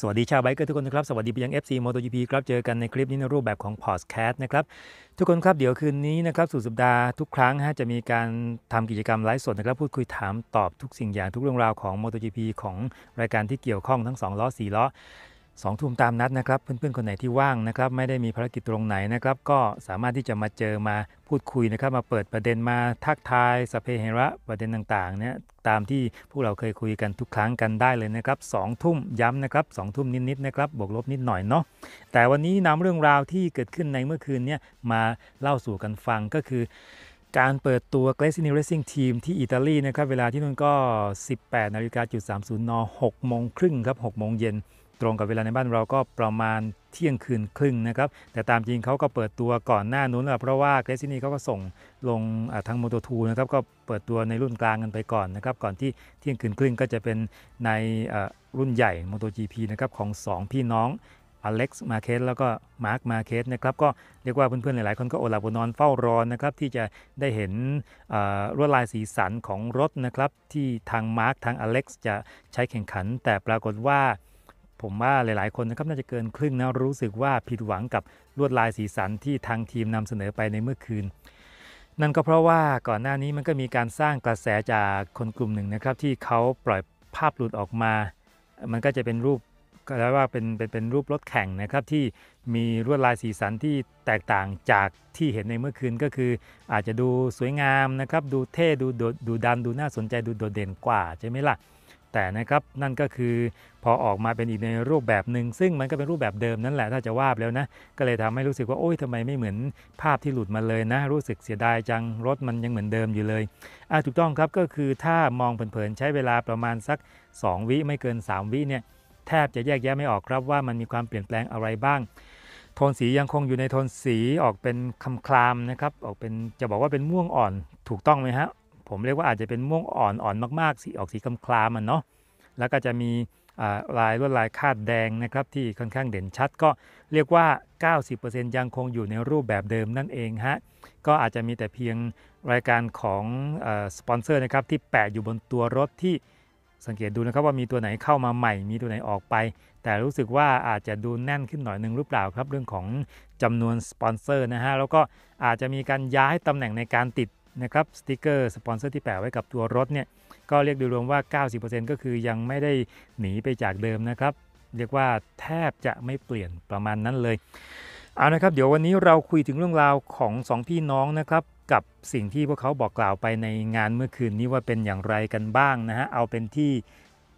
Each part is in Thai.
สวัสดีชาวไบเกอร์ทุกคนนะครับ สวัสดีไปยัง FC MotoGP ครับ เจอกันในคลิปนี้ในรูปแบบของพอดแคสต์นะครับ ทุกคนครับ เดี๋ยวคืนนี้นะครับสุดสัปดาห์ทุกครั้งฮะ จะมีการทำกิจกรรมไลฟ์สดนะครับ พูดคุยถามตอบทุกสิ่งอย่างทุกเรื่องราวของ MotoGP ของรายการที่เกี่ยวข้องทั้ง 2 ล้อ4ล้อสองทุ่มตามนัดนะครับเพื่อนๆ คนไหนที่ว่างนะครับไม่ได้มีภารกิจตรงไหนนะครับก็สามารถที่จะมาเจอมาพูดคุยนะครับมาเปิดประเด็นมาทักทายสเพเหระประเด็นต่างๆเนี่ยตามที่พวกเราเคยคุยกันทุกครั้งกันได้เลยนะครับสองทุ่มย้ำนะครับสองทุ่มนิดๆนะครับบวกลบนิดหน่อยเนาะแต่วันนี้นำเรื่องราวที่เกิดขึ้นในเมื่อคืนเนี่ยมาเล่าสู่กันฟังก็คือการเปิดตัว g l a c i n i Racing Team ที่อิตาลีนะครับเวลาที่นู่นก็ 18นาฬิกาจุด30น6โมงครึ่งครับ6โมงเย็นตรงกับเวลาในบ้านเราก็ประมาณเที่ยงคืนครึ่งนะครับ แต่ตามจริงเขาก็เปิดตัวก่อนหน้านู้นแหละเพราะว่าเกรซินี่เขาก็ส่งลงทางโมโตทูนะครับ ก็เปิดตัวในรุ่นกลางกันไปก่อนนะครับ ก่อนที่เที่ยงคืนครึ่งก็จะเป็นในรุ่นใหญ่โมโตจีพีนะครับของ 2 พี่น้องอเล็กซ์มาเคสแล้วก็มาร์คมาเคสนะครับ ก็เรียกว่าเพื่อนๆหลายๆ คนก็อดหลับอดนอนเฝ้ารอนะครับที่จะได้เห็นรวดลายสีสันของรถนะครับที่ทางมาร์คทางอเล็กซ์จะใช้แข่งขันแต่ปรากฏว่าผมว่าหลายๆคนนะครับน่าจะเกินครึ่งนะรู้สึกว่าผิดหวังกับลวดลายสีสันที่ทางทีมนำเสนอไปในเมื่อคืนนั่นก็เพราะว่าก่อนหน้านี้มันก็มีการสร้างกระแสจากคนกลุ่มหนึ่งนะครับที่เขาปล่อยภาพหลุดออกมา มันก็จะเป็นรูปก็เรียกว่าเป็นเป็นเป็นรูปรถแข่งนะครับที่มีลวดลายสีสันที่แตกต่างจากที่เห็นในเมื่อคืนก็คือ อาจจะดูสวยงามนะครับดูเท่ดูดูดันดูน่าสนใจดูโดดเด่นกว่าใช่ไหมล่ะแต่นะครับนั่นก็คือพอออกมาเป็นอีกในรูปแบบหนึ่งซึ่งมันก็เป็นรูปแบบเดิมนั่นแหละถ้าจะว่าแล้วนะก็เลยทำให้รู้สึกว่าโอ้ยทำไมไม่เหมือนภาพที่หลุดมาเลยนะรู้สึกเสียดายจังรถมันยังเหมือนเดิมอยู่เลยอ่ะถูกต้องครับก็คือถ้ามองเผินๆใช้เวลาประมาณสัก 2 วิไม่เกิน 3วิเนี่ยแทบจะแยกแยะไม่ออกครับว่ามันมีความเปลี่ยนแปลงอะไรบ้าง โทนสียังคงอยู่ในโทนสีออกเป็นคำคลามนะครับออกเป็นจะบอกว่าเป็นม่วงอ่อน ถูกต้องไหมฮะผมเรียกว่าอาจจะเป็นม่วงอ่อนอ่อนมาก ๆสีออกสีคำคลามมันเนาะแล้วก็จะมีลายลวดลายคาดแดงนะครับที่ค่อนข้างเด่นชัด ก็เรียกว่า 90%ยังคงอยู่ในรูปแบบเดิมนั่นเองฮะก็อาจจะมีแต่เพียงรายการของสปอนเซอร์นะครับที่แปะอยู่บนตัวรถที่สังเกตดูนะครับว่ามีตัวไหนเข้ามาใหม่มีตัวไหนออกไป แต่รู้สึกว่าอาจจะดูแน่นขึ้นหน่อยนึงหรือเปล่าครับเรื่องของจำนวนสปอนเซอร์นะฮะแล้วก็อาจจะมีการย้ายตำแหน่งในการติดนะครับสติกเกอร์สปอนเซอร์ที่แปะไว้กับตัวรถเนี่ยก็เรียกโดยรวมว่า 90%ก็คือยังไม่ได้หนีไปจากเดิมนะครับ เรียกว่าแทบจะไม่เปลี่ยนประมาณนั้นเลยเอานะครับเดี๋ยววันนี้เราคุยถึงเรื่องราวของสองพี่น้องนะครับกับสิ่งที่พวกเขาบอกกล่าวไปในงานเมื่อคืนนี้ว่าเป็นอย่างไรกันบ้าง นะฮะเอาเป็นที่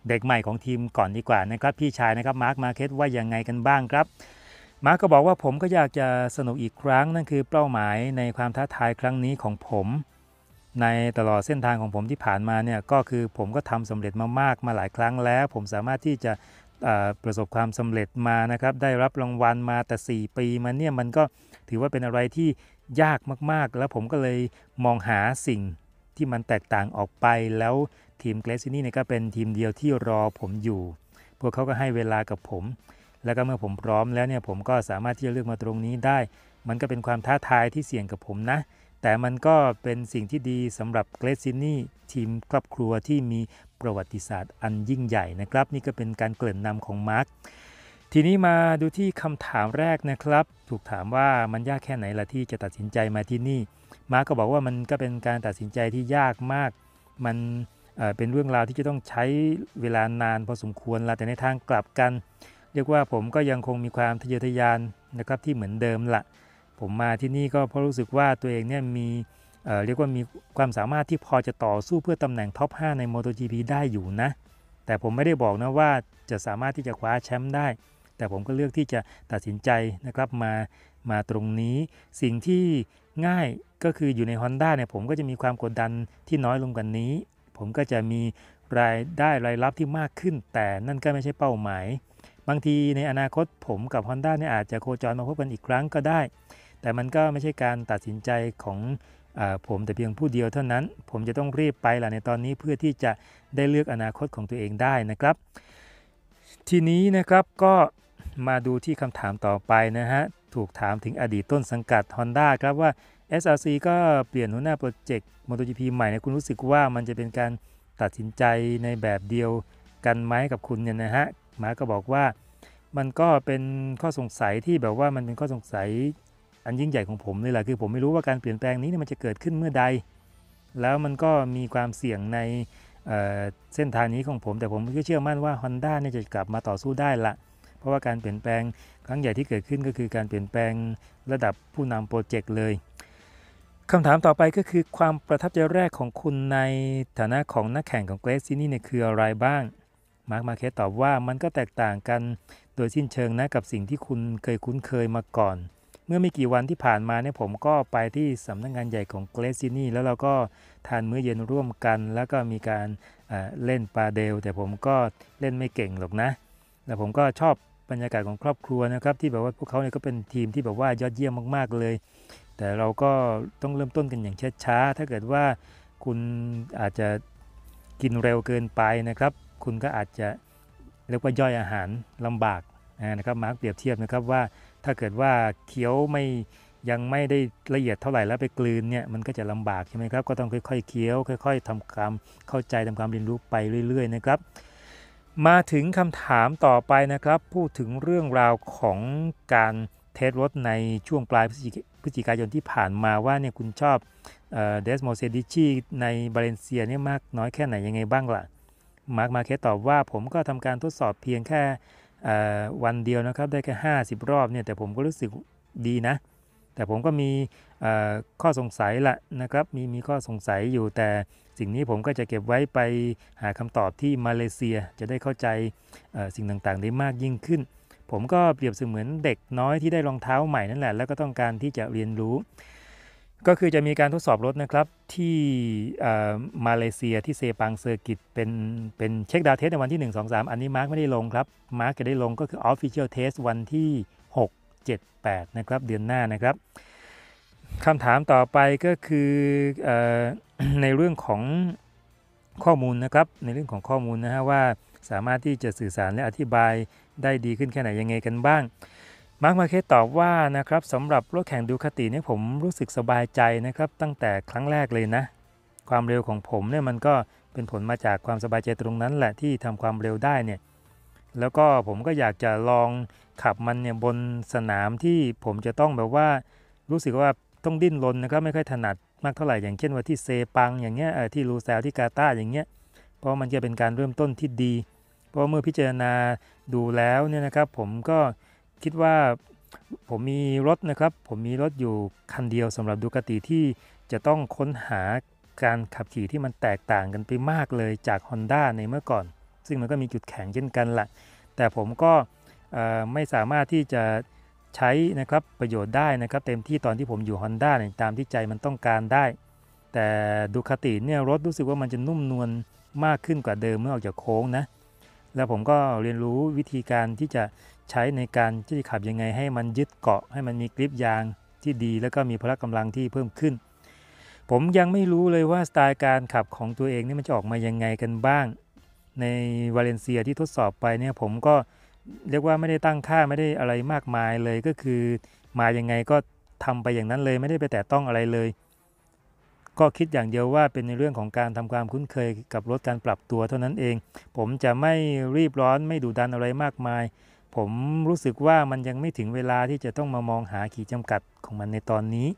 เด็กใหม่ของทีมก่อนดีกว่านะครับ พี่ชายนะครับมาร์คมาเคสว่ายังไงกันบ้างครับมาร์กก็บอกว่าผมก็อยากจะสนุกอีกครั้งนั่นคือเป้าหมายในความท้าทายครั้งนี้ของผมในตลอดเส้นทางของผมที่ผ่านมาเนี่ยก็คือผมก็ทำสำเร็จมามากมาหลายครั้งแล้ว ผมสามารถที่จะประสบความสำเร็จมานะครับได้รับรางวัลมาแต่ 4 ปีมาเนี่ยมันก็ถือว่าเป็นอะไรที่ยากมากๆ แล้วผมก็เลยมองหาสิ่งที่มันแตกต่างออกไป แล้วทีมเกรซินี่เนี่ยก็เป็นทีมเดียวที่รอผมอยู่พวกเขาก็ให้เวลากับผม แล้วก็เมื่อผมพร้อมแล้วเนี่ยผมก็สามารถที่จะเลือกมาตรงนี้ได้ มันก็เป็นความท้าทายที่เสี่ยงกับผมนะแต่มันก็เป็นสิ่งที่ดีสำหรับเกรซินนี่ทีมครอบครัวที่มีประวัติศาสตร์อันยิ่งใหญ่นะครับ นี่ก็เป็นการเกริ่นนำของมาร์คทีนี้มาดูที่คำถามแรกนะครับ ถูกถามว่ามันยากแค่ไหนล่ะที่จะตัดสินใจมาที่นี่มาร์กก็บอกว่ามันก็เป็นการตัดสินใจที่ยากมากมันเป็นเรื่องราวที่จะต้องใช้เวลานานพอสมควรละแต่ในทางกลับกัน เรียกว่าผมก็ยังคงมีความทะเยอทะยานนะครับที่เหมือนเดิมละผมมาที่นี่ก็เพราะรู้สึกว่าตัวเองเนี่ยมีเเรียกว่ามีความสามารถที่พอจะต่อสู้เพื่อตำแหน่งท็อป5ใน MotoGP ได้อยู่นะ แต่ผมไม่ได้บอกนะว่าจะสามารถที่จะคว้าแชมป์ได้ แต่ผมก็เลือกที่จะตัดสินใจนะครับมามาตรงนี้ สิ่งที่ง่ายก็คืออยู่ใน Honda เนี่ยผมก็จะมีความกดดันที่น้อยลงกวานนี้ ผมก็จะมีรายได้รายรับที่มากขึ้น แต่นั่นก็ไม่ใช่เป้าหมาย บางทีในอนาคตผมกับ Honda เนี่ยอาจจะโคจรมาพบกันอีกครั้งก็ได้แต่มันก็ไม่ใช่การตัดสินใจของผม แต่เพียงผู้เดียวเท่านั้น ผมจะต้องรีบไปล่ะในตอนนี้เพื่อที่จะได้เลือกอนาคตของตัวเองได้นะครับ ทีนี้นะครับก็มาดูที่คำถามต่อไปนะฮะ ถูกถามถึงอดีตต้นสังกัด Honda ครับว่า SRC ก็เปลี่ยนหัวหน้าโปรเจกต์ MotoGP ใหม่นะคุณรู้สึกว่ามันจะเป็นการตัดสินใจในแบบเดียวกันไหมกับคุณเนี่ยนะฮะมาก็บอกว่ามันก็เป็นข้อสงสัยที่แบบว่ามันเป็นข้อสงสัยอันยิ่งใหญ่ของผมเลยแหละคือผมไม่รู้ว่าการเปลี่ยนแปลงนี้มันจะเกิดขึ้นเมื่อใด แล้วมันก็มีความเสี่ยงในเส้นทางนี้ของผม แต่ผมก็เชื่อมั่นว่า Honda เนี่ยจะกลับมาต่อสู้ได้ละ เพราะว่าการเปลี่ยนแปลงครั้งใหญ่ที่เกิดขึ้นก็คือการเปลี่ยนแปลงระดับผู้นำโปรเจกต์เลยคำถามต่อไปก็คือความประทับใจแรกของคุณในฐานะของนักแข่งของเกรซซินี่เนี่ยคืออะไรบ้าง มาร์คมาเคสตอบว่ามันก็แตกต่างกันโดยสิ้นเชิงนะกับสิ่งที่คุณเคยคุ้นเคยมาก่อนเมื่อไม่กี่วันที่ผ่านมาเนี่ยผมก็ไปที่สำนักงงานใหญ่ของเกรซินี่แล้วเราก็ทานมื้อเย็นร่วมกัน แล้วก็มีการเล่นปาเดล แต่ผมก็เล่นไม่เก่งหรอกนะ แต่ผมก็ชอบบรรยากาศของครอบครัวนะครับที่แบบว่าพวกเขาเนี่ยก็เป็นทีมที่แบบว่ายอดเยี่ยมมากๆเลย แต่เราก็ต้องเริ่มต้นกันอย่างช้าๆ ถ้าเกิดว่าคุณอาจจะกินเร็วเกินไปนะครับคุณก็อาจจะเรียกว่าย่อยอาหารลำบากนะครับมาร์กเปรียบเทียบนะครับว่าถ้าเกิดว่าเคี้ยวไม่ยังไม่ได้ละเอียดเท่าไหร่แล้วไปกลืนเนี่ย มันก็จะลำบากใช่ไหมครับก็ต้องค่อย ๆ เคี้ยว ค่อยๆทำความเข้าใจทำความเรียนรู้ไปเรื่อยๆนะครับ มาถึงคำถามต่อไปนะครับ พูดถึงเรื่องราวของการเทสรถในช่วงปลายพฤศจิกายนที่ผ่านมาว่าเนี่ยคุณชอบเดสโมเซดิชีในบาเลนเซียเนี่ยมากน้อยแค่ไหนยังไงบ้างล่ะมาร์คมาเคสตอบว่าผมก็ทำการทดสอบเพียงแค่วันเดียวนะครับได้แค่ 50 รอบเนี่ยแต่ผมก็รู้สึกดีนะ แต่ผมก็มีข้อสงสัยละนะครับมีมีข้อสงสัยอยู่ แต่สิ่งนี้ผมก็จะเก็บไว้ไป หาคำตอบที่มาเลเซียจะได้เข้าใจสิ่งต่างๆได้มากยิ่งขึ้น ผมก็เปรียบเสมือนเด็กน้อยที่ได้รองเท้าใหม่นั่นแหละ แล้วก็ต้องการที่จะเรียนรู้ก็คือจะมีการทดสอบรถนะครับที่มาเลเซียที่เซปังเซอร์กิตเป็นเป็นเช็คดาวเทสในวันที่ 1 2 3 อันนี้มาร์กไม่ได้ลงครับ มาร์กจะได้ลงก็คือออฟฟิเชียลเทสวันที่6 7 8นะครับเดือนหน้านะครับคำถามต่อไปก็คืออในเรื่องของข้อมูลนะครับ ในเรื่องของข้อมูลนะฮะว่าสามารถที่จะสื่อสารและอธิบายได้ดีขึ้นแค่ไหนยังไงกันบ้างมาร์คมาเคตอบว่านะครับสำหรับรถแข่งดูคาติเนี่ยผมรู้สึกสบายใจนะครับตั้งแต่ครั้งแรกเลยนะ ความเร็วของผมเนี่ยมันก็เป็นผลมาจากความสบายใจตรงนั้นแหละที่ทำความเร็วได้เนี่ย แล้วก็ผมก็อยากจะลองขับมันเนี่ย บนสนามที่ผมจะต้องแบบว่ารู้สึกว่าต้องดิ้นรนนะครับ ไม่ค่อยถนัดมากเท่าไหร่อย่างเช่น ว่าที่เซปังอย่างเงี้ยที่ลูแซลที่กาตาอย่างเงี้ยเพราะมันจะเป็นการเริ่มต้นที่ดี เพราะเมื่อพิจารณาดูแล้วเนี่ยนะครับผมก็คิดว่าผมมีรถนะครับผมมีรถอยู่คันเดียวสำหรับดูกาติที่จะต้องค้นหาการขับขี่ที่มันแตกต่างกันไปมากเลยจาก Honda ในเมื่อก่อน ซึ่งมันก็มีจุดแข็งเช่นกันแหละแต่ผมก็ไม่สามารถที่จะใช้นะครับประโยชน์ได้นะครับ เต็มที่ตอนที่ผมอยู่ Honda เนี่ยตามที่ใจมันต้องการได้ แต่ดูคาติเนี่ยรถรู้สึกว่ามันจะนุ่มนวลมากขึ้นกว่าเดิมเมื่อออกจากโค้งนะแล้วผมก็เรียนรู้วิธีการที่จะใช้ในการที่ขับยังไงให้มันยึดเกาะให้มันมีกริปยางที่ดี แล้วก็มีพละกำลังที่เพิ่มขึ้น ผมยังไม่รู้เลยว่าสไตล์การขับของตัวเองนี่มันจะออกมายังไงกันบ้าง ในวาเลนเซียที่ทดสอบไปเนี่ยผมก็เรียกว่าไม่ได้ตั้งค่าไม่ได้อะไรมากมายเลย ก็คือ มายังไงก็ทำไปอย่างนั้นเลยไม่ได้ไปแตะต้องอะไรเลย ก็คิดอย่างเดียวว่าเป็นในเรื่องของการทำความคุ้นเคยกับรถการปรับตัวเท่านั้นเอง ผมจะไม่รีบร้อนไม่ดุดันอะไรมากมายผมรู้สึกว่ามันยังไม่ถึงเวลาที่จะต้องมามองหาขีดจำกัดของมันในตอนนี้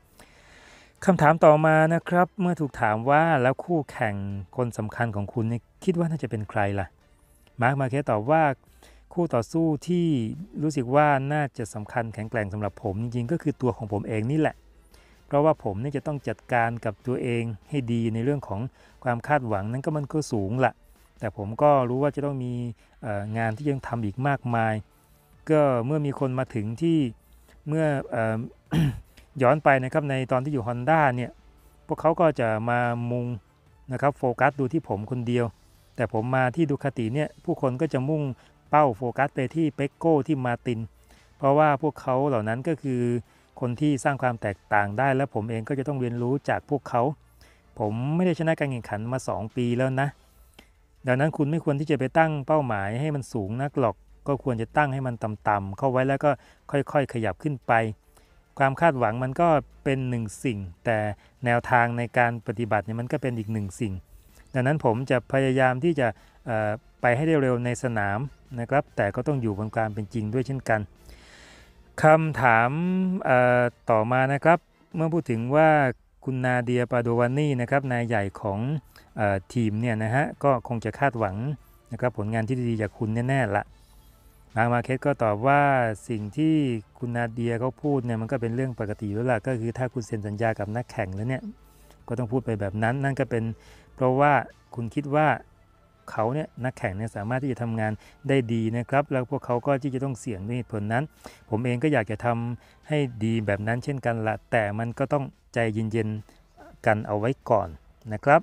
คำถามต่อมานะครับ เมื่อถูกถามว่าแล้วคู่แข่งคนสำคัญของคุณคิดว่าน่าจะเป็นใครล่ะ มาร์คมาเคตอบว่าคู่ต่อสู้ที่รู้สึกว่าน่าจะสำคัญแข็งแกร่งสำหรับผมจริงๆก็คือตัวของผมเองนี่แหละ เพราะว่าผมนี่จะต้องจัดการกับตัวเองให้ดีในเรื่องของความคาดหวังนั้นก็มันก็สูงละแต่ผมก็รู้ว่าจะต้องมีงานที่ยังทำอีกมากมายก็เมื่อมีคนมาถึงที่เมื่ออย้อนไปนะครับในตอนที่อยู่ฮอนด้าเนี่ยพวกเขาก็จะมามุงนะครับโฟกัสดูที่ผมคนเดียว แต่ผมมาที่ดูคาติเนี่ยผู้คนก็จะมุ่งเป้าโฟกัส ไปที่เป็กโก้ที่มาตินเพราะว่าพวกเขาเหล่านั้นก็คือคนที่สร้างความแตกต่างได้ และผมเองก็จะต้องเรียนรู้จากพวกเขา ผมไม่ได้ชนะการแข่งขันมา 2 ปีแล้วนะดังนั้นคุณไม่ควรที่จะไปตั้งเป้าหมายให้มันสูงนักหรอกก็ควรจะตั้งให้มันต่ำๆเข้าไว้แล้วก็ค่อยๆขยับขึ้นไป ความคาดหวังมันก็เป็นหนึ่งสิ่ง แต่แนวทางในการปฏิบัติเนี่ยมันก็เป็นอีกหนึ่งสิ่ง ดังนั้นผมจะพยายามที่จะไปให้ได้เร็วในสนามนะครับ แต่ก็ต้องอยู่บนความเป็นจริงด้วยเช่นกัน คำถามต่อมานะครับ เมื่อพูดถึงว่าคุณนาเดียปาโดวานี่นะครับ นายใหญ่ของอทีมเนี่ยนะฮะ ก็คงจะคาดหวังนะครับผลงานที่ดีจากคุณแน่ๆละนางมาเคสก็ตอบว่าสิ่งที่คุณนาเดียเขาพูดเนี่ยมันก็เป็นเรื่องปกติแล้วล่ะก็คือถ้าคุณเซ็นสัญญากับนักแข่งแล้วเนี่ยก็ต้องพูดไปแบบนั้น นั่นก็เป็นเพราะว่าคุณคิดว่าเขาเนี่ยนักแข่งเนี่ยสามารถที่จะทำงานได้ดีนะครับ แล้วพวกเขาก็ที่จะต้องเสี่ยงด้วยผลนั้น ผมเองก็อยากจะทำให้ดีแบบนั้น เช่นกันละแต่มันก็ต้องใจเย็นๆกันเอาไว้ก่อนนะครับ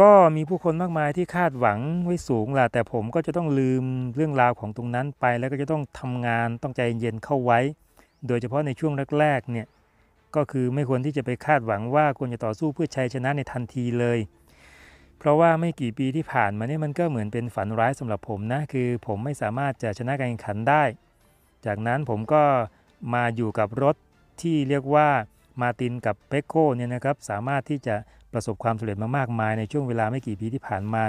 ก็มีผู้คนมากมายที่คาดหวังไว้สูงล่ะแต่ผมก็จะต้องลืมเรื่องราวของตรงนั้นไป แล้วก็จะต้องทำงานต้องใจเย็นเข้าไว้ โดยเฉพาะในช่วงแรกๆเนี่ยก็คือไม่ควรที่จะไปคาดหวังว่าควรจะต่อสู้เพื่อชัยชนะในทันทีเลย เพราะว่าไม่กี่ปีที่ผ่านมาเนี่ยมันก็เหมือนเป็นฝันร้ายสำหรับผมนะคือผมไม่สามารถจะชนะการแข่งขันได้ จากนั้นผมก็มาอยู่กับรถที่เรียกว่ามาตินกับเปโก้เนี่ยนะครับสามารถที่จะประสบความสำเร็จมามากมายในช่วงเวลาไม่กี่ปีที่ผ่านมา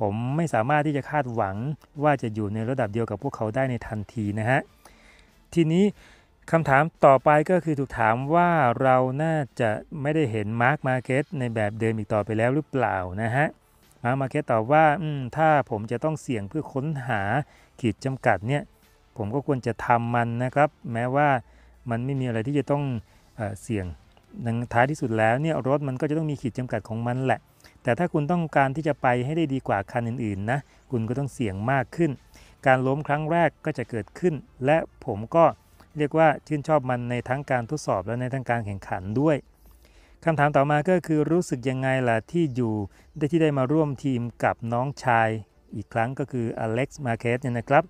ผมไม่สามารถที่จะคาดหวังว่าจะอยู่ในระดับเดียวกับพวกเขาได้ในทันทีนะฮะทีนี้คำถามต่อไปก็คือถูกถามว่าเราน่าจะไม่ได้เห็นมาร์คมาเก็ตในแบบเดิมอีกต่อไปแล้วหรือเปล่านะฮะมาร์คมาเก็ตตอบว่าถ้าผมจะต้องเสี่ยงเพื่อค้นหาขีดจำกัดเนี่ยผมก็ควรจะทำมันนะครับแม้ว่ามันไม่มีอะไรที่จะต้องเสี่ยงนังท้ายที่สุดแล้วเนี่ยรถมันก็จะต้องมีขีดจำกัดของมันแหละ แต่ถ้าคุณต้องการที่จะไปให้ได้ดีกว่าคันอื่นๆ นะ คุณก็ต้องเสี่ยงมากขึ้น การล้มครั้งแรกก็จะเกิดขึ้น และผมก็เรียกว่าชื่นชอบมันในทั้งการทดสอบ และในทั้งการแข่งขันด้วย คำถามต่อมาก็คือรู้สึกยังไงล่ะที่อยู่ได้ที่ได้มาร่วมทีมกับน้องชาย อีกครั้งก็คืออเล็กซ์มาเคสเนี่ยนะครับ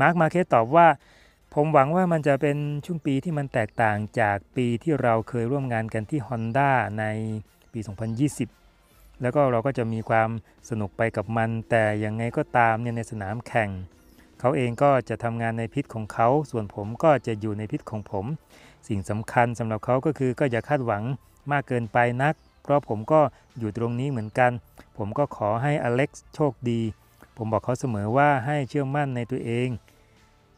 มาร์คมาเคสตอบว่าผมหวังว่ามันจะเป็นช่วงปีที่มันแตกต่างจากปีที่เราเคยร่วมงานกันที่ Honda ในปี 2020 แล้วก็เราก็จะมีความสนุกไปกับมัน แต่ยังไงก็ตามเนี่ยในสนามแข่ง เขาเองก็จะทำงานในพิษของเขา ส่วนผมก็จะอยู่ในพิษของผม สิ่งสำคัญสำหรับเขาก็คือก็อย่าคาดหวังมากเกินไปนัก เพราะผมก็อยู่ตรงนี้เหมือนกัน ผมก็ขอให้อเล็กซ์โชคดี ผมบอกเขาเสมอว่าให้เชื่อมั่นในตัวเอง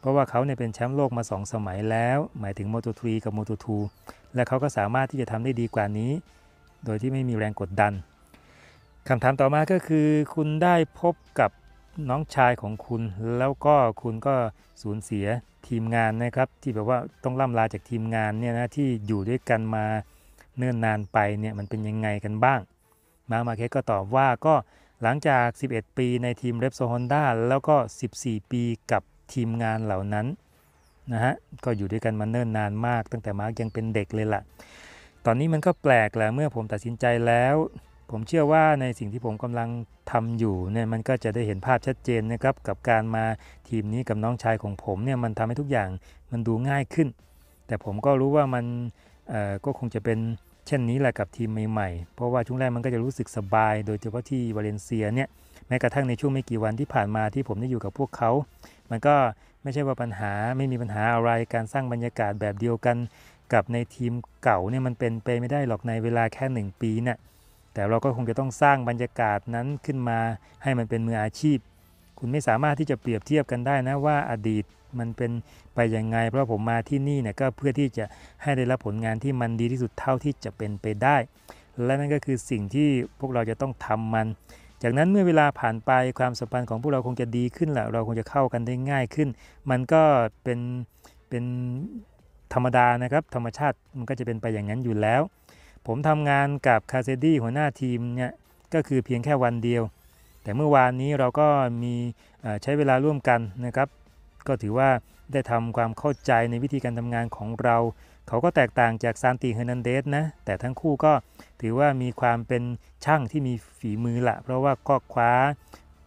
พราะว่าเขาเนี่ยเป็นแชมป์โลกมา 2 สมัยแล้ว หมายถึง Moto3 กับ Moto2 และเขาก็สามารถที่จะทำได้ดีกว่านี้ โดยที่ไม่มีแรงกดดันคำถามต่อมาก็คือ คุณได้พบกับน้องชายของคุณ แล้วก็คุณก็สูญเสียทีมงานนะครับ ที่แบบว่าต้องล่าลาจากทีมงานเนี่ยนะที่อยู่ด้วยกันมาเนิ่นนานไปเนี่ยมันเป็นยังไงกันบ้าง มามาเคสก็ตอบว่าก็หลังจาก 11 ปีในทีมเรปโซฮอนด้าแล้วก็ 14 ปีกับทีมงานเหล่านั้นนะฮะก็อยู่ด้วยกันมาเนิ่นนานมาก ตั้งแต่มาร์กยังเป็นเด็กเลยละ่ะตอนนี้มันก็แปลกแหละเมื่อผมตัดสินใจแล้ว ผมเชื่อว่าในสิ่งที่ผมกำลังทำอยู่เนี่ยมันก็จะได้เห็นภาพชัดเจนนะครับกับการมาทีมนี้กับน้องชายของผมเนี่ยมันทำให้ทุกอย่างมันดูง่ายขึ้น แต่ผมก็รู้ว่ามันก็คงจะเป็นเช่นนี้แหละกับทีมใหม่ๆ เพราะว่าช่วงแรกมันก็จะรู้สึกสบาย โดยเฉพาะที่วาเลนเซียเนี่ยแม้กระทั่งในช่วงไม่กี่วันที่ผ่านมาที่ผมได้อยู่กับพวกเขา มันก็ไม่ใช่ว่าปัญหาไม่มีปัญหาอะไรการสร้างบรรยากาศแบบเดียวกัน กับในทีมเก่าเนี่ยมันเป็นไปไม่ได้หรอกในเวลาแค่ 1 ปีเนะี่ยแต่เราก็คงจะต้องสร้างบรรยากาศนั้นขึ้นมาให้มันเป็นมืออาชีพ คุณไม่สามารถที่จะเปรียบเทียบกันได้นะว่าอดีตมันเป็นไปยังไง เพราะผมมาที่นี่เนี่ยก็เพื่อที่จะให้ได้รับผลงานที่มันดีที่สุดเท่าที่จะเป็นไปได้ และนั่นก็คือสิ่งที่พวกเราจะต้องทำมันจากนั้นเมื่อเวลาผ่านไปความสัมพันธ์ของพวกเราคงจะดีขึ้นแหละเราคงจะเข้ากันได้ง่ายขึ้น มันก็เป็นเป็นธรรมดานะครับ ธรรมชาติมันก็จะเป็นไปอย่างนั้นอยู่แล้ว ผมทำงานกับคาเซดี้หัวหน้าทีมเนี่ยก็คือเพียงแค่วันเดียว แต่เมื่อวานนี้เราก็มีใช้เวลาร่วมกันนะครับ ก็ถือว่าได้ทำความเข้าใจในวิธีการทำงานของเราเขาก็แตกต่างจากซานติเฮนันเดสนะแต่ทั้งคู่ก็ถือว่ามีความเป็นช่างที่มีฝีมือละเพราะว่าก็คว้า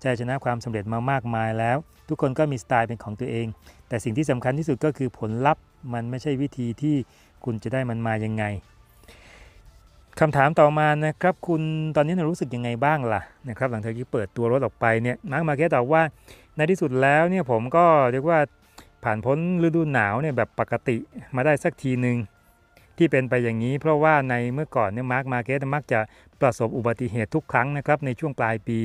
จะชนะความสำเร็จมามากมายแล้ว ทุกคนก็มีสไตล์เป็นของตัวเอง แต่สิ่งที่สำคัญที่สุดก็คือผลลัพธ์มันไม่ใช่วิธีที่คุณจะได้มันมายังไง คำถามต่อมานะครับ คุณตอนนี้รู้สึกยังไงบ้างล่ะนะครับหลังจากที่เปิดตัวรถออกไปเนี่ยมาร์กมาเก็ตตอบว่า ในที่สุดแล้วเนี่ยผมก็เรียกว่าผ่านพ้นฤดูหนาวเนี่ยแบบปกติมาได้สักทีหนึ่ง ที่เป็นไปอย่างนี้เพราะว่าในเมื่อก่อนเนี่ยมาร์คมาเก็ตมักจะประสบอุบัติเหตุทุกครั้งนะครับในช่วงปลายปี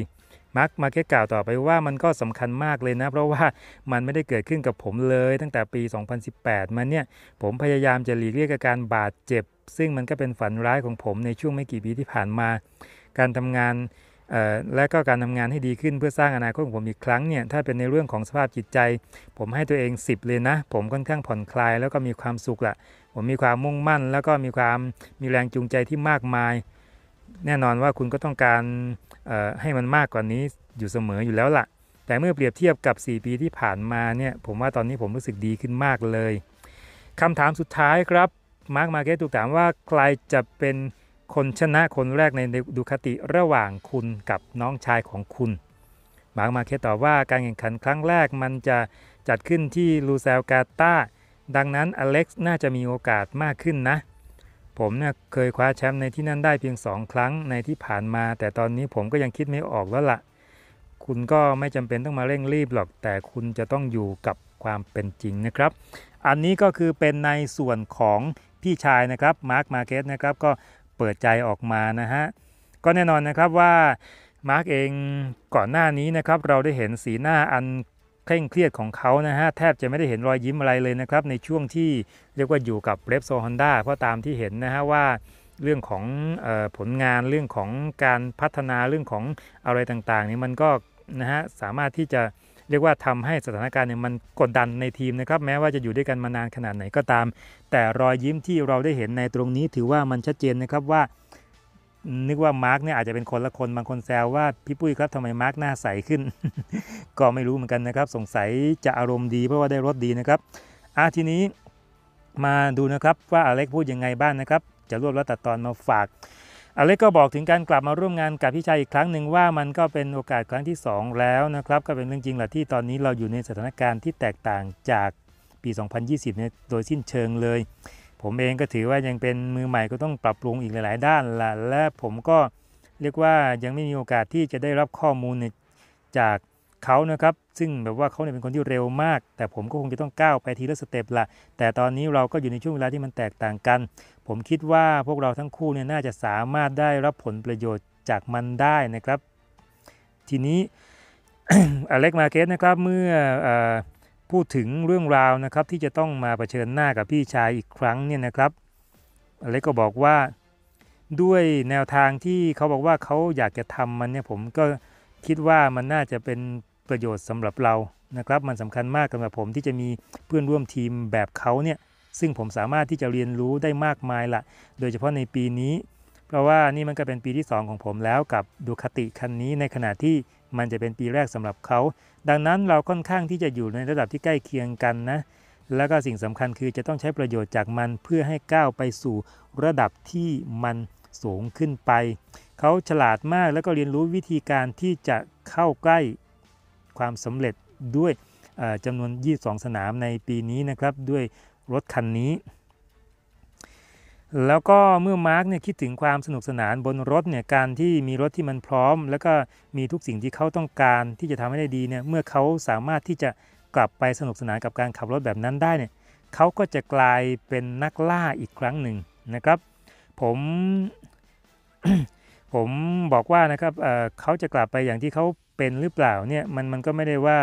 มาร์คมาเก็ตกล่าวต่อไปว่ามันก็สำคัญมากเลยนะเพราะว่ามันไม่ได้เกิดขึ้นกับผมเลย ตั้งแต่ปี 2018 มาเนี่ยผมพยายามจะหลีกเลี่ยงการบาดเจ็บ ซึ่งมันก็เป็นฝันร้ายของผมในช่วงไม่กี่ปีที่ผ่านมา การทำงานและก็การทำงานให้ดีขึ้นเพื่อสร้างอนาคตของผมอีกครั้งเนี่ยถ้าเป็นในเรื่องของสภาพจิตใจ ผมให้ตัวเอง 10 เลยนะ ผมค่อนข้างผ่อนคลายแล้วก็มีความสุขละผมมีความมุ่งมั่นแล้วก็มีความมีแรงจูงใจที่มากมาย แน่นอนว่าคุณก็ต้องการให้มันมากกว่านี้อยู่เสมออยู่แล้วละ่ะ แต่เมื่อเปรียบเทียบกับ 4 ปีที่ผ่านมาเนี่ยผมว่าตอนนี้ผมรู้สึกดีขึ้นมากเลยคำถามสุดท้ายครับมาร์กมาเก็ตถูกถามว่าใครจะเป็นคนชนะคนแรกในดูคาติระหว่างคุณกับน้องชายของคุณ มางมาเคตอบว่าการแข่งขันครั้งแรกมันจะจัดขึ้นที่ลูซซลกาตา ดังนั้นอเล็กซ์น่าจะมีโอกาสมากขึ้นนะ ผมเนี่ยเคยคว้าแชมป์ในที่นั่นได้เพียงสองครั้งในที่ผ่านมา แต่ตอนนี้ผมก็ยังคิดไม่ออกแล้วละ่ะ คุณก็ไม่จำเป็นต้องมาเร่งรีบหรอก แต่คุณจะต้องอยู่กับความเป็นจริงนะครับ อันนี้ก็คือเป็นในส่วนของพี่ชายนะครับ มาร์คมาเกสนะครับก็เปิดใจออกมานะฮะ ก็แน่นอนนะครับว่ามาร์กเองก่อนหน้านี้นะครับเราได้เห็นสีหน้าอัน เคร่งเครียดของเขานะฮะแทบจะไม่ได้เห็นรอยยิ้มอะไรเลยนะครับในช่วงที่เรียกว่าอยู่กับ เรฟโซฮอนด้าเพราะตามที่เห็นนะฮะว่าเรื่องของออผลงานเรื่องของการพัฒนาเรื่องของอะไรต่างๆนี่มันก็นะฮะสามารถที่จะเรียกว่าทำให้สถานการณ์เนี่ยมันกดดันในทีมนะครับแม้ว่าจะอยู่ด้วยกันมานานขนาดไหนก็ตาม แต่รอยยิ้มที่เราได้เห็นในตรงนี้ถือว่ามันชัดเจนนะครับว่า นึกว่ามาร์กเนี่ยอาจจะเป็นคนละคนบางคนแซวว่าพี่ปุ้ยครับทำไมมาร์กหน้าใสขึ้น ก็ไม่รู้เหมือนกันนะครับสงสัยจะอารมณ์ดีเพราะว่าได้รถดีนะครับอ่ะทีนี้มาดูนะครับว่าอเล็กพูดยังไงบ้างนนะครับ จะรวบรัดตัดตอนมาฝากอเล็กก็บอกถึงการกลับมาร่วมงานกับพี่ชายอีกครั้งหนึ่งว่ามันก็เป็นโอกาสครั้งที่ 2 แล้วนะครับก็เป็นเรื่องจริงแหละที่ตอนนี้เราอยู่ในสถานการณ์ที่แตกต่างจากปี 2020เนี่ยโดยสิ้นเชิงเลย ผมเองก็ถือว่ายังเป็นมือใหม่ก็ต้องปรับปรุงอีกหลาย ๆ ด้านละและผมก็เรียกว่ายังไม่มีโอกาสที่จะได้รับข้อมูลจากเขานะครับ ซึ่งแบบว่าเขาเนี่ยเป็นคนที่เร็วมาก แต่ผมก็คงจะต้องก้าวไปทีละสเต็ปละแต่ตอนนี้เราก็อยู่ในช่วงเวลาที่มันแตกต่างกันผมคิดว่าพวกเราทั้งคู่เนี่ยน่าจะสามารถได้รับผลประโยชน์จากมันได้นะครับ ทีนี้อเล็กมาเกสนะครับ เมื่ออพูดถึงเรื่องราวนะครับที่จะต้องมาเผชิญหน้ากับพี่ชายอีกครั้งเนี่ยนะครับอเล็กก็บอกว่าด้วยแนวทางที่เขาบอกว่าเขาอยากจะทำมันเนี่ยผมก็คิดว่ามันน่าจะเป็นประโยชน์สำหรับเรานะครับ มันสำคัญมากสำหรับผมที่จะมีเพื่อนร่วมทีมแบบเขาเนี่ยซึ่งผมสามารถที่จะเรียนรู้ได้มากมายละโดยเฉพาะในปีนี้ เพราะว่านี่มันก็เป็นปีที่ 2 ของผมแล้วกับดูคติคันนี้ในขณะที่มันจะเป็นปีแรกสำหรับเขา ดังนั้นเราค่อนข้างที่จะอยู่ในระดับที่ใกล้เคียงกันนะ แล้วก็สิ่งสำคัญคือจะต้องใช้ประโยชน์จากมันเพื่อให้ก้าวไปสู่ระดับที่มันสูงขึ้นไป เขาฉลาดมากแล้วก็เรียนรู้วิธีการที่จะเข้าใกล้ความสำเร็จด้วยจำนวน22สนามในปีนี้นะครับด้วยรถคันนี้ แล้วก็เมื่อมาร์กเนี่ยคิดถึงความสนุกสนานบนรถเนี่ยการที่มีรถที่มันพร้อมแล้วก็มีทุกสิ่งที่เขาต้องการที่จะทำให้ได้ดีเนี่ยเมื่อเขาสามารถที่จะกลับไปสนุกสนานกับการขับรถแบบนั้นได้เนี่ยเขาก็จะกลายเป็นนักล่าอีกครั้งหนึ่งนะครับ ผมผมบอกว่านะครับเเขาจะกลับไปอย่างที่เขาเป็นหรือเปล่าเนี่ยมันมันก็ไม่ได้ว่า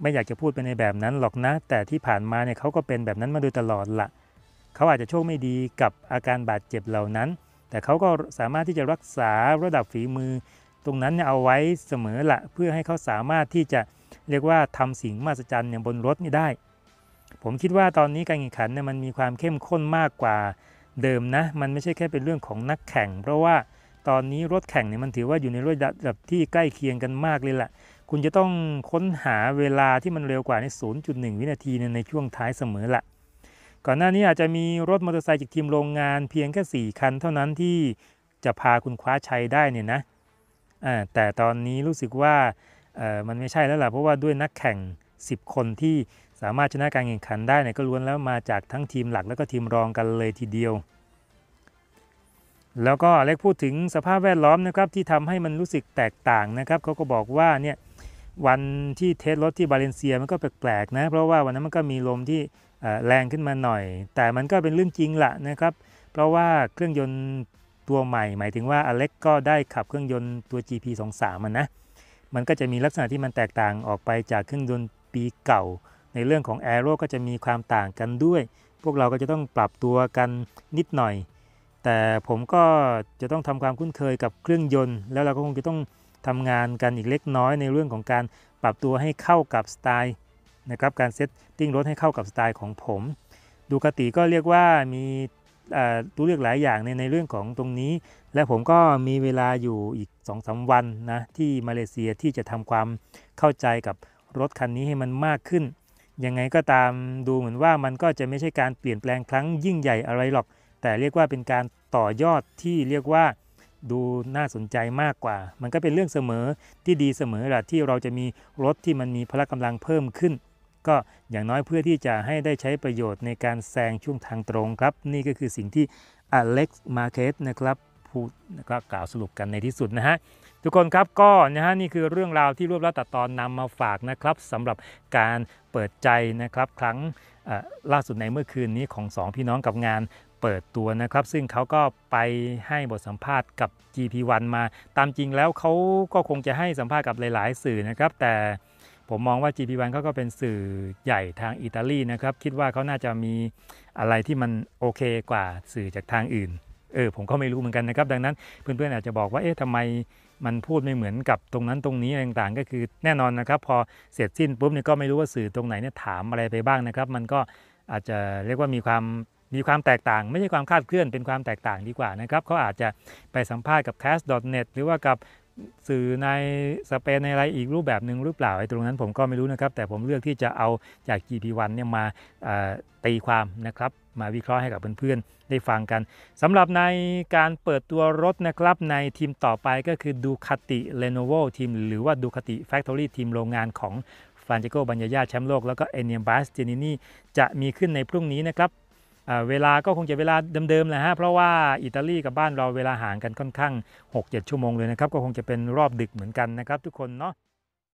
ไม่อยากจะพูดไปในแบบนั้นหรอกนะ แต่ที่ผ่านมาเนี่ยเขาก็เป็นแบบนั้นมาโดยตลอดละเขาอาจจะโชคไม่ดีกับอาการบาดเจ็บเหล่านั้น แต่เขาก็สามารถที่จะรักษาระดับฝีมือ ตรงนั้นเนี่ยเอาไว้เสมอละเพื่อให้เขาสามารถที่จะเรียกว่าทำสิ่งมหัศจรรย์อย่างบนรถนี่ได้ ผมคิดว่าตอนนี้การแข่งขันเนี่ยมันมีความเข้มข้นมากกว่าเดิมนะ มันไม่ใช่แค่เป็นเรื่องของนักแข่ง เพราะว่าตอนนี้รถแข่งเนี่ยมันถือว่าอยู่ในระดับที่ใกล้เคียงกันมากเลยละ่ะคุณจะต้องค้นหาเวลาที่มันเร็วกว่าใน 0.1 วินาทีในช่วงท้ายเสมอละก่อนหน้านี้อาจจะมีรถมอเตอร์ไซค์จากทีมโรงงานเพียงแค่4คันเท่านั้นที่จะพาคุณคว้าชัยได้เนี่ยนะแต่ตอนนี้รู้สึกว่ามันไม่ใช่แล้วล่ะ เพราะว่าด้วยนักแข่ง 10 คนที่สามารถชนะการแข่งขันได้เนี่ยก็ล้วนแล้วมาจากทั้งทีมหลักแล้วก็ทีมรองกันเลยทีเดียว แล้วก็เล็กพูดถึงสภาพแวดล้อมนะครับที่ทำให้มันรู้สึกแตกต่างนะครับเขาก็บอกว่าเนี่ยวันที่เทสรถที่บาเลนเซียมันก็แปลกๆนะเพราะว่าวันนั้นมันก็มีลมที่แรงขึ้นมาหน่อย แต่มันก็เป็นเรื่องจริงละนะครับเพราะว่าเครื่องยนต์ตัวใหม่ หมายถึงว่าอเล็กก็ได้ขับเครื่องยนต์ตัว GP23 มันนะมันก็จะมีลักษณะที่มันแตกต่างออกไปจากเครื่องยนต์ปีเก่า ในเรื่องของแอโร่ก็จะมีความต่างกันด้วย พวกเราก็จะต้องปรับตัวกันนิดหน่อย แต่ผมก็จะต้องทำความคุ้นเคยกับเครื่องยนต์ แล้วเราก็คงจะต้องทำงานกันอีกเล็กน้อยในเรื่องของการปรับตัวให้เข้ากับสไตล์นะครับการเซตติ้งรถให้เข้ากับสไตล์ของผมดูกติก็เรียกว่ามีตัวเลือกหลายอย่างในในเรื่องของตรงนี้ และผมก็มีเวลาอยู่อีก2อสวันนะที่มาเลเซียที่จะทำความเข้าใจกับรถคันนี้ให้มันมากขึ้นยังไงก็ตามดูเหมือนว่ามันก็จะไม่ใช่การเปลี่ยนแปลงครั้งยิ่งใหญ่อะไรหรอก แต่เรียกว่าเป็นการต่อยอดที่เรียกว่าดูน่าสนใจมากกว่า มันก็เป็นเรื่องเสมอที่ดีเสมอแหละที่เราจะมีรถที่มันมีพละกำลังเพิ่มขึ้น ก็อย่างน้อยเพื่อที่จะให้ได้ใช้ประโยชน์ในการแซงช่วงทางตรงครับนี่ก็คือสิ่งที่อเล็กซ์มาเคสนะครับพูดก็กล่าวสรุปกันในที่สุดนะฮะทุกคนครับก็นะฮะนี่คือเรื่องราวที่รวบรัดตัดตอนนำมาฝากนะครับสำหรับการเปิดใจนะครับครั้งล่าสุดในเมื่อคืนนี้ของ 2 พี่น้องกับงานเปิดตัวนะครับซึ่งเขาก็ไปให้บทสัมภาษณ์กับ GP1 มาตามจริงแล้วเขาก็คงจะให้สัมภาษณ์กับหลายๆ สื่อนะครับแต่ผมมองว่า GP1 เขาก็เป็นสื่อใหญ่ทางอิตาลีนะครับคิดว่าเขาน่าจะมีอะไรที่มันโอเคกว่าสื่อจากทางอื่น เออผมก็ไม่รู้เหมือนกันนะครับดังนั้นเพื่อนๆอาจจะบอกว่าเอ๊ะทำไมมันพูดไม่เหมือนกับตรงนั้นตรงนี้ต่างๆ ก็คือแน่นอนนะครับ พอเสร็จสิ้นปุ๊บเนี่ยก็ไม่รู้ว่าสื่อตรงไหนเนี่ยถามอะไรไปบ้างนะครับมันก็อาจจะเรียกว่ามีความมีความแตกต่าง ไม่ใช่ความคาดเคลื่อนเป็นความแตกต่างดีกว่านะครับเขาอาจจะไปสัมภาษณ์กับ cast.net หรือว่ากับสื่อในสเปนในอะไรอีกรูปแบบหนึ่งหรือเปล่าไอ้ตรงนั้นผมก็ไม่รู้นะครับ แต่ผมเลือกที่จะเอาจาก GP1 เนี่ยมาตีความนะครับ มาวิเคราะห์ให้กับเพื่อนๆได้ฟังกันสำหรับในการเปิดตัวรถนะครับ ในทีมต่อไปก็คือดูคาติเ e โน v วทีมหรือว่าดูคาติแฟ c ทอรี่ทีมโรงงานของฟรานเจโกบัญญาญาแชมป์โลกแล้วก็เอเนียมบัสเจนินีจะมีขึ้นในพรุ่งนี้นะครับเวลาก็คงจะเวลาเดิมๆแหละฮะเพราะว่าอิตาลีกับบ้านเราเวลาห่างกันค่อนข้าง 6-7 ชั่วโมงเลยนะครับ ก็คงจะเป็นรอบดึกเหมือนกันนะครับทุกคนเนาะ